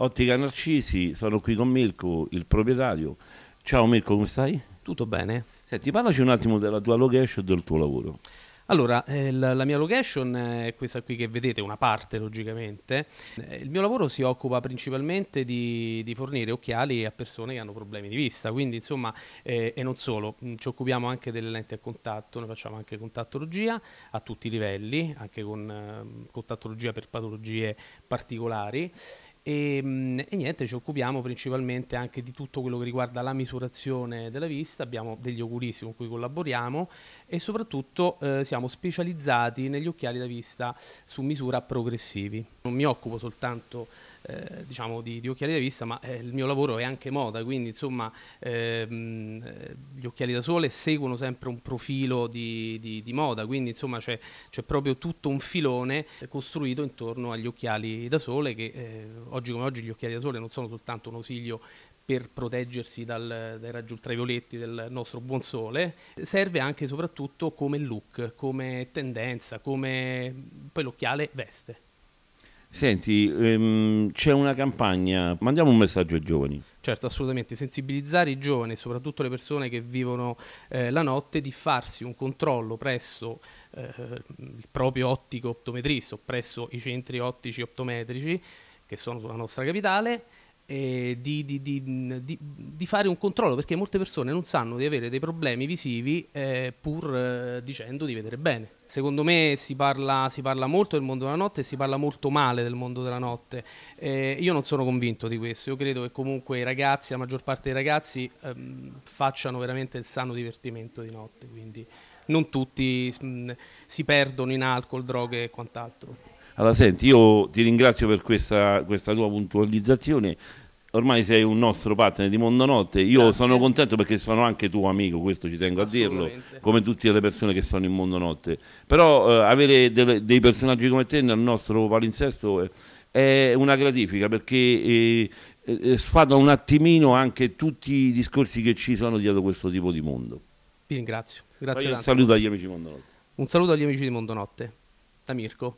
Ottica Narcisi, sono qui con Mirko, il proprietario. Ciao Mirko, come stai? Tutto bene. Senti, parlaci un attimo della tua location e del tuo lavoro. Allora, eh, la, mia location è questa qui che vedete, una parte logicamente. Eh, il mio lavoro si occupa principalmente di, di fornire occhiali a persone che hanno problemi di vista, quindi insomma, eh, e non solo, mm, ci occupiamo anche delle lenti a contatto, noi facciamo anche contattologia a tutti i livelli, anche con eh, contattologia per patologie particolari e, ehm, e, niente, ci occupiamo principalmente anche di tutto quello che riguarda la misurazione della vista, abbiamo degli oculisti con cui collaboriamo e soprattutto eh, siamo specializzati negli occhiali da vista su misura progressivi. Non mi occupo soltanto eh, diciamo di, di, occhiali da vista, ma eh, il mio lavoro è anche moda, quindi insomma ehm, gli occhiali da sole seguono sempre un profilo di, di, di moda, quindi insomma c'è, proprio tutto un filone costruito intorno agli occhiali da sole che eh, oggi come oggi gli occhiali da sole non sono soltanto un ausilio per proteggersi dal, dai raggi ultravioletti del nostro buon sole, serve anche e soprattutto come look, come tendenza, come poi l'occhiale veste. Senti, ehm, c'è una campagna, mandiamo un messaggio ai giovani. Certo, assolutamente, sensibilizzare i giovani, soprattutto le persone che vivono eh, la notte, di farsi un controllo presso eh, il proprio ottico optometrista o presso i centri ottici optometrici che sono sulla nostra capitale, eh, di, di, di, di, fare un controllo, perché molte persone non sanno di avere dei problemi visivi eh, pur eh, dicendo di vedere bene. Secondo me si parla, si parla, molto del mondo della notte e si parla molto male del mondo della notte. Eh, io non sono convinto di questo, io credo che comunque i ragazzi, la maggior parte dei ragazzi, ehm, facciano veramente il sano divertimento di notte, quindi non tutti mh, mm, si perdono in alcol, droghe e quant'altro. Allora senti, io ti ringrazio per questa, questa tua puntualizzazione ormai sei un nostro partner di Mondonotte. Io Grazie. sono contento perché sono anche tuo amico, questo ci tengo a dirlo, come tutte le persone che sono in Mondonotte. Però eh, avere delle, dei personaggi come te nel nostro palinsesto è, è una gratifica perché eh, eh, sfada un attimino anche tutti i discorsi che ci sono dietro questo tipo di mondo. Ti ringrazio. Grazie un saluto agli amici di Mondonotte. Un saluto agli amici di Mondonotte. Da Mirko.